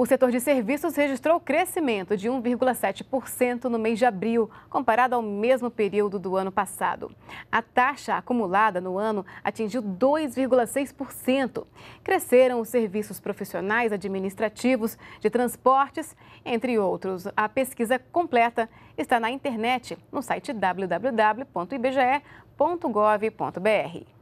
O setor de serviços registrou crescimento de 1,7% no mês de abril, comparado ao mesmo período do ano passado. A taxa acumulada no ano atingiu 2,6%. Cresceram os serviços profissionais administrativos, de transportes, entre outros. A pesquisa completa está na internet, no site www.ibge.gov.br.